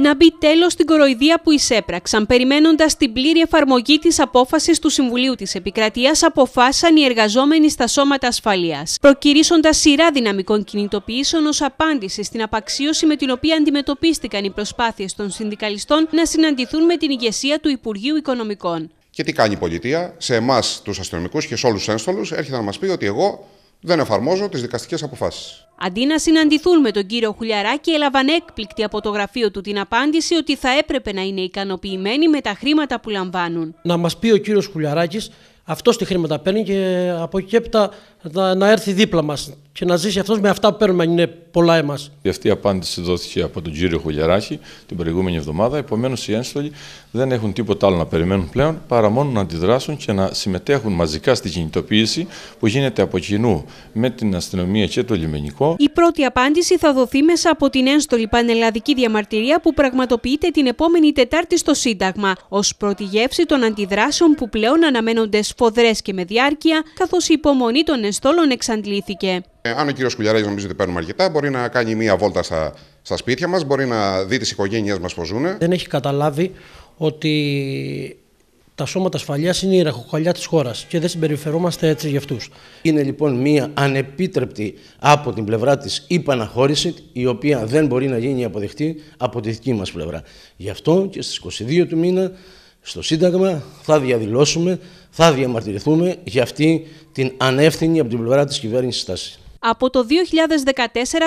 να μπει τέλος στην κοροϊδία που εισέπραξαν, περιμένοντας την πλήρη εφαρμογή της απόφασης του Συμβουλίου της Επικρατείας, αποφάσισαν οι εργαζόμενοι στα σώματα ασφαλείας, προκυρήσοντας σειρά δυναμικών κινητοποιήσεων ως απάντηση στην απαξίωση με την οποία αντιμετωπίστηκαν οι προσπάθειες των συνδικαλιστών να συναντηθούν με την ηγεσία του Υπουργείου Οικονομικών. Και τι κάνει η πολιτεία, σε εμάς τους αστυνομικούς και σε όλους τους ένστολους, έρχεται να μας πει ότι εγώ δεν εφαρμόζω τις δικαστικές αποφάσεις. Αντί να συναντηθούν με τον κύριο Χουλιαράκη, έλαβαν έκπληκτη από το γραφείο του την απάντηση ότι θα έπρεπε να είναι ικανοποιημένοι με τα χρήματα που λαμβάνουν. Να μας πει ο κύριος Χουλιαράκης αυτό τι χρήματα παίρνει και από εκεί να έρθει δίπλα μας και να ζήσει αυτός με αυτά που παίρνουμε, αν είναι πολλά εμάς. αυτή η απάντηση δόθηκε από τον κύριο Χουλιαράκη την προηγούμενη εβδομάδα. Επομένως, οι ένστολοι δεν έχουν τίποτα άλλο να περιμένουν πλέον παρά μόνο να αντιδράσουν και να συμμετέχουν μαζικά στη κινητοποίηση που γίνεται από κοινού με την αστυνομία και το λιμενικό. Η πρώτη απάντηση θα δοθεί μέσα από την ένστολη πανελλαδική διαμαρτυρία που πραγματοποιείται την επόμενη Τετάρτη στο Σύνταγμα, ως πρώτη γεύση των αντιδράσεων που πλέον αναμένονται σφοδρές και με διάρκεια, καθώς η υπομονή των ενστόλων εξαντλήθηκε. Ε, αν ο κύριος Κουλιαράκης νομίζει ότι παίρνουμε αρκετά, μπορεί να κάνει μία βόλτα στα, στα σπίτια μας, μπορεί να δει τις οικογένειές μας πώς ζουν. Δεν έχει καταλάβει ότι τα σώματα ασφαλείας είναι η ραχοκοκαλιά της χώρας και δεν συμπεριφερόμαστε έτσι για αυτούς. Είναι λοιπόν μια ανεπίτρεπτη από την πλευρά της υπαναχώρησης, η οποία δεν μπορεί να γίνει αποδεκτή από τη δική μας πλευρά. Γι' αυτό και στις 22 του μήνα στο Σύνταγμα θα διαδηλώσουμε, θα διαμαρτυρηθούμε για αυτή την ανεύθυνη από την πλευρά της κυβέρνησης στάση. Από το 2014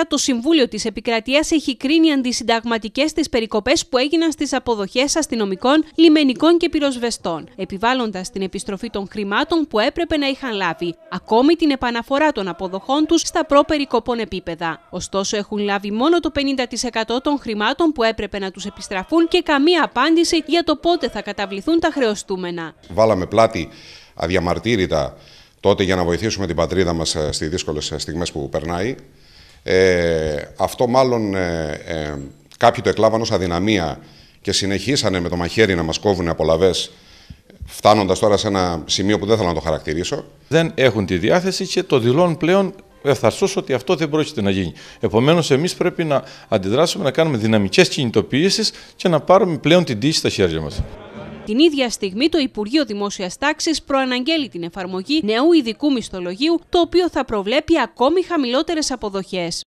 το Συμβούλιο της Επικρατείας έχει κρίνει αντισυνταγματικές τις περικοπές που έγιναν στις αποδοχές αστυνομικών, λιμενικών και πυροσβεστών, επιβάλλοντας την επιστροφή των χρημάτων που έπρεπε να είχαν λάβει, ακόμη την επαναφορά των αποδοχών τους στα προπερικοπών επίπεδα. Ωστόσο έχουν λάβει μόνο το 50% των χρημάτων που έπρεπε να τους επιστραφούν και καμία απάντηση για το πότε θα καταβληθούν τα χρεωστούμενα. Βάλαμε πλάτη αδιαμαρτύρητα τότε για να βοηθήσουμε την πατρίδα μας ε, στις δύσκολες ε, στιγμές που περνάει. Ε, αυτό μάλλον ε, ε, κάποιοι το εκλάβαν ως αδυναμία και συνεχίσανε με το μαχαίρι να μας κόβουν απολαβές φτάνοντας τώρα σε ένα σημείο που δεν θέλω να το χαρακτηρίσω. Δεν έχουν τη διάθεση και το δηλώνουν πλέον ευθαρσώς ότι αυτό δεν πρόκειται να γίνει. Επομένως εμείς πρέπει να αντιδράσουμε, να κάνουμε δυναμικές κινητοποιήσεις και να πάρουμε πλέον την τύχη στα χέρια μας. Την ίδια στιγμή, το Υπουργείο Δημόσιας Τάξης προαναγγέλει την εφαρμογή νέου ειδικού μισθολογίου, το οποίο θα προβλέπει ακόμη χαμηλότερες αποδοχές.